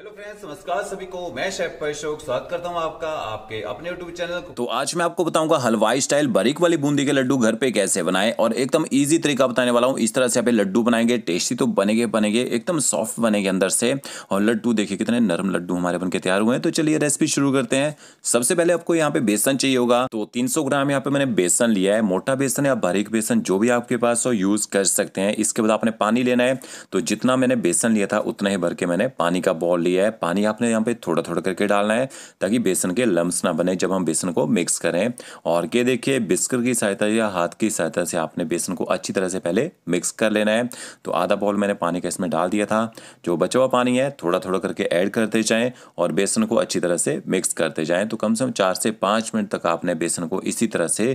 hello friends नमस्कार सभी को मैं शेफ पैशोक स्वागत करता हूं आपका आपके अपने यूट्यूब चैनल को तो आज मैं आपको बताऊंगा हलवाई स्टाइल बारीक वाली बूंदी के लड्डू घर पे कैसे बनाएं और एकदम इजी तरीका बताने वाला हूं इस तरह से आप लड्डू बनाएंगे टेस्टी तो बनेंगे बनेंगे एकदम सॉफ्ट बनेंगे अंदर से और लड्डू देखिए कितने नरम लड्डू हमारे बन तैयार हुए हैं तो चलिए रेसिपी शुरू करते हैं सबसे पहले आपको यहाँ पे बेसन चाहिए होगा तो तीन ग्राम यहाँ पे मैंने बेसन लिया है मोटा बेसन या बारीक बेसन जो भी आपके पास हो यूज कर सकते हैं इसके बाद आपने पानी लेना है तो जितना मैंने बेसन लिया था उतना ही भर के मैंने पानी का बॉल लिया है पानी आपने यहाँ पे थोड़ा थोड़ा करके डालना है ताकि बेसन के लम्स ना बने जब हम बेसन को मिक्स करें और ये देखिए बिस्कर की सहायता या हाथ की सहायता से आपने बेसन को अच्छी तरह से पहले मिक्स कर लेना है तो आधा बॉल मैंने पानी का इसमें डाल दिया था जो बचा हुआ पानी है थोड़ा थोड़ा करके ऐड करते जाएँ और बेसन को अच्छी तरह से मिक्स करते जाएँ तो कम से कम चार से पाँच मिनट तक आपने बेसन को इसी तरह से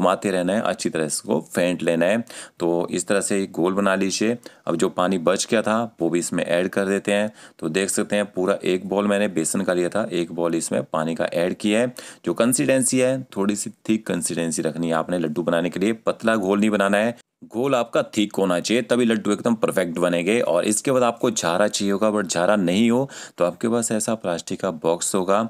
घुमाते रहना है अच्छी तरह इसको फेंट लेना है तो इस तरह से गोल बना लीजिए अब जो पानी बच गया था वो भी इसमें ऐड कर देते हैं तो देख सकते सकते हैं पूरा एक बॉल मैंने बेसन का लिया था एक बॉल इसमें पानी का ऐड किया है जो कंसिस्टेंसी है थोड़ी सी थिक कंसिस्टेंसी रखनी है आपने लड्डू बनाने के लिए पतला घोल नहीं बनाना है गोल आपका ठीक होना चाहिए तभी लड्डू एकदम परफेक्ट बनेंगे और इसके बाद आपको झारा चाहिए होगा बट झारा नहीं हो तो आपके पास ऐसा प्लास्टिक का बॉक्स होगा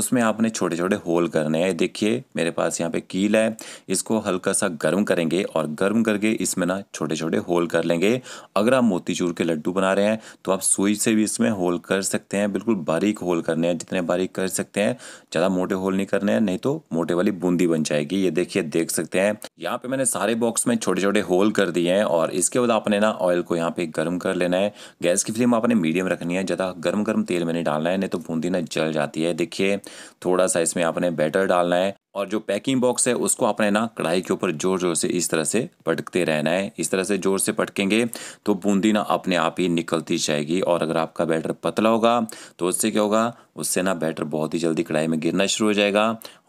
उसमें आपने छोटे छोटे होल करने हैं देखिए मेरे पास यहाँ पे कील है इसको हल्का सा गर्म करेंगे और गर्म करके इसमें ना छोटे छोटे होल कर लेंगे अगर आप मोतीचूर के लड्डू बना रहे हैं तो आप सुई से भी इसमें होल कर सकते हैं बिल्कुल बारीक होल करने हैं जितने बारीक कर सकते हैं ज़्यादा मोटे होल नहीं करने हैं नहीं तो मोटे वाली बूंदी बन जाएगी ये देखिए देख सकते हैं यहाँ पे मैंने सारे बॉक्स में छोटे छोटे होल रोल कर दिए हैं और इसके बाद आपने ना ऑयल को यहाँ पे गर्म कर लेना है गैस की फ्लेम आपने मीडियम रखनी है ज़्यादा गर्म गर्म तेल में नहीं डालना है नहीं तो बूंदी ना जल जाती है देखिए थोड़ा सा इसमें आपने बैटर डालना है और जो पैकिंग बॉक्स है उसको आपने ना कढ़ाई के ऊपर जोर जोर से इस तरह से पटकते रहना है इस तरह से जोर से पटकेंगे तो बूंदी ना अपने आप ही निकलती जाएगी और अगर आपका बैटर पतला होगा तो उससे क्या होगा उससे ना बैटर बहुत ही जल्दी कढ़ाई में गिरना शुरू हो जाएगा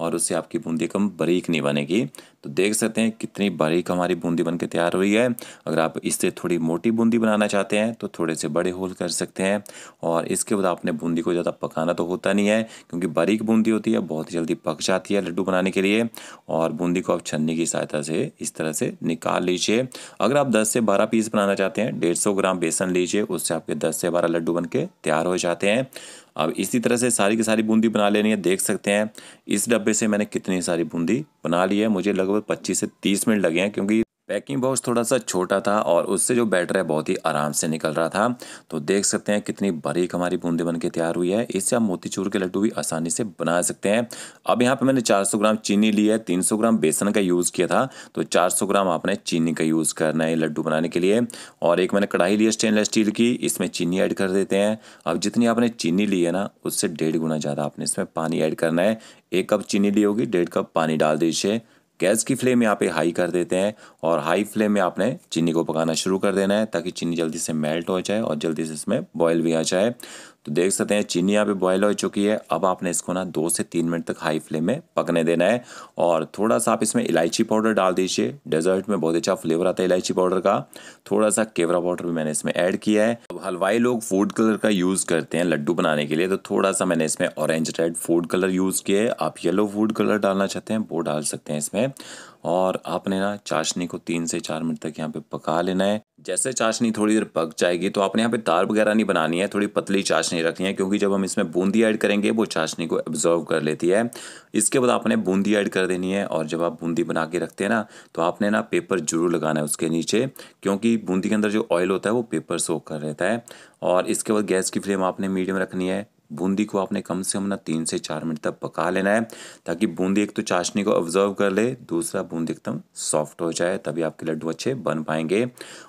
और उससे आपकी बूंदी कम बारीक नहीं बनेगी तो देख सकते हैं कितनी बारीक हमारी बूंदी बन के तैयार हुई है अगर आप इससे थोड़ी मोटी बूंदी बनाना चाहते हैं तो थोड़े से बड़े होल कर सकते हैं और इसके बाद आपने बूंदी को ज़्यादा पकाना तो होता नहीं है क्योंकि बारीक बूंदी होती है बहुत जल्दी पक जाती है लड्डू बनाने के लिए और बूंदी को आप छन्नी की सहायता से इस तरह से निकाल लीजिए अगर आप दस से बारह पीस बनाना चाहते हैं डेढ़ ग्राम बेसन लीजिए उससे आपके दस से बारह लड्डू बन के तैयार हो जाते हैं अब इसी तरह से सारी की सारी बूंदी बना लेनी है देख सकते हैं इस डब्बे से मैंने कितनी सारी बूंदी बना ली है मुझे लगभग पच्चीस से तीस मिनट लगे हैं क्योंकि पैकिंग बॉक्स थोड़ा सा छोटा था और उससे जो बैटर है बहुत ही आराम से निकल रहा था तो देख सकते हैं कितनी बारीक हमारी बूंदी बनके तैयार हुई है इससे आप मोतीचूर के लड्डू भी आसानी से बना सकते हैं अब यहाँ पे मैंने 400 ग्राम चीनी ली है 300 ग्राम बेसन का यूज़ किया था तो 400 ग्राम आपने चीनी का यूज़ करना है लड्डू बनाने के लिए और एक मैंने कढ़ाई ली है स्टेनलेस स्टील की इसमें चीनी ऐड कर देते हैं अब जितनी आपने चीनी ली है ना उससे डेढ़ गुना ज़्यादा आपने इसमें पानी ऐड करना है एक कप चीनी ली होगी डेढ़ कप पानी डाल दीजिए गैस की फ्लेम यहाँ पे हाई कर देते हैं और हाई फ्लेम में आपने चीनी को पकाना शुरू कर देना है ताकि चीनी जल्दी से मेल्ट हो जाए और जल्दी से इसमें बॉयल भी आ जाए तो देख सकते हैं चीनी यहाँ पे बॉयल हो चुकी है अब आपने इसको ना दो से तीन मिनट तक हाई फ्लेम में पकने देना है और थोड़ा सा आप इसमें इलायची पाउडर डाल दीजिए डेजर्ट में बहुत अच्छा फ्लेवर आता है इलायची पाउडर का थोड़ा सा केवरा पाउडर भी मैंने इसमें ऐड किया है अब हलवाई लोग फूड कलर का यूज़ करते हैं लड्डू बनाने के लिए तो थोड़ा सा मैंने इसमें orange red food colour use किया है आप येलो फूड कलर डालना चाहते हैं वो डाल सकते हैं इसमें और आपने ना चाशनी को तीन से चार मिनट तक यहाँ पे पका लेना है जैसे चाशनी थोड़ी देर पक जाएगी तो आपने यहाँ पे दाल वगैरह नहीं बनानी है थोड़ी पतली चाशनी रखनी है क्योंकि जब हम इसमें बूंदी ऐड करेंगे वो चाशनी को एब्जॉर्व कर लेती है इसके बाद आपने बूंदी ऐड कर देनी है और जब आप बूंदी बना के रखते हैं ना तो आपने ना पेपर जरूर लगाना है उसके नीचे क्योंकि बूंदी के अंदर जो ऑयल होता है वो पेपर सोख कर रहता है और इसके बाद गैस की फ्लेम आपने मीडियम रखनी है बूंदी को आपने कम से कम ना तीन से चार मिनट तक पका लेना है ताकि बूंदी एक तो चाशनी को ऑब्जर्व कर ले दूसरा बूंदी एकदम सॉफ्ट हो जाए तभी आपके लड्डू अच्छे बन पाएंगे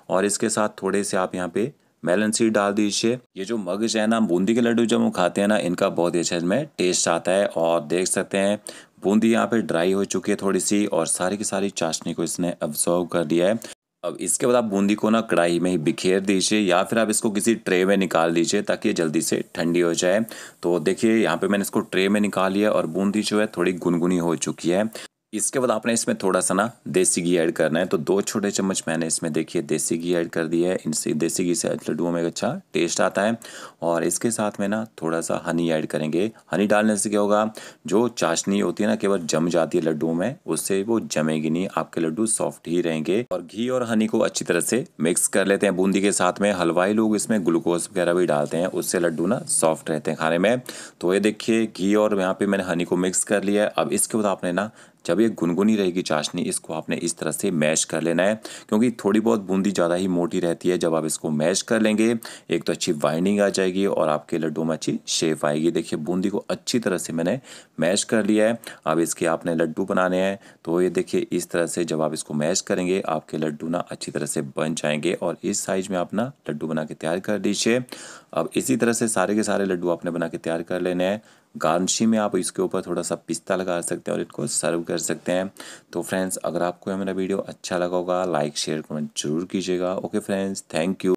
और इसके साथ थोड़े से आप यहाँ पे मेलन सीड डाल दीजिए ये जो मगज है ना बूंदी के लड्डू जब हम खाते हैं ना इनका बहुत ही अच्छा इसमें टेस्ट आता है और देख सकते हैं बूंदी यहाँ पे ड्राई हो चुकी है थोड़ी सी और सारी की सारी चाशनी को इसने ऑब्जर्व कर दिया है अब इसके बाद आप बूंदी को ना कढ़ाई में ही बिखेर दीजिए या फिर आप इसको किसी ट्रे में निकाल लीजिए ताकि ये जल्दी से ठंडी हो जाए तो देखिए यहाँ पे मैंने इसको ट्रे में निकाल लिया और बूंदी जो है थोड़ी गुनगुनी हो चुकी है इसके बाद आपने इसमें थोड़ा सा ना देसी घी ऐड करना है तो दो छोटे चम्मच मैंने इसमें देखिए देसी घी ऐड कर दिया है इनसे देसी घी से लड्डुओं में एक अच्छा टेस्ट आता है और इसके साथ में ना थोड़ा सा हनी ऐड करेंगे हनी डालने से क्या होगा जो चाशनी होती है ना केवल जम जाती है लड्डुओं में उससे वो जमेगी नहीं आपके लड्डू सॉफ्ट ही रहेंगे और घी और हनी को अच्छी तरह से मिक्स कर लेते हैं बूंदी के साथ में हलवाई लोग इसमें ग्लूकोज वगैरह भी डालते हैं उससे लड्डू ना सॉफ्ट रहते हैं खाने में तो ये देखिए घी और यहाँ पे मैंने हनी को मिक्स कर लिया है अब इसके बाद आपने ना जब ये गुनगुनी रहेगी चाशनी इसको आपने इस तरह से मैश कर लेना है क्योंकि थोड़ी बहुत बूंदी ज़्यादा ही मोटी रहती है जब आप इसको मैश कर लेंगे एक तो अच्छी वाइंडिंग आ जाएगी और आपके लड्डू में अच्छी शेप आएगी देखिए बूंदी को अच्छी तरह से मैंने मैश कर लिया है अब इसके आपने लड्डू बनाने हैं तो ये देखिए इस तरह से जब आप इसको मैश करेंगे आपके लड्डू ना अच्छी तरह से बन जाएंगे और इस साइज में आप ना लड्डू बना के तैयार कर लीजिए अब इसी तरह से सारे के सारे लड्डू आपने बना के तैयार कर लेने हैं गार्निशी में आप इसके ऊपर थोड़ा सा पिस्ता लगा सकते हैं और इनको सर्व कर सकते हैं तो फ्रेंड्स अगर आपको मेरा वीडियो अच्छा लगा होगा लाइक शेयर कमेंट जरूर कीजिएगा ओके फ्रेंड्स थैंक यू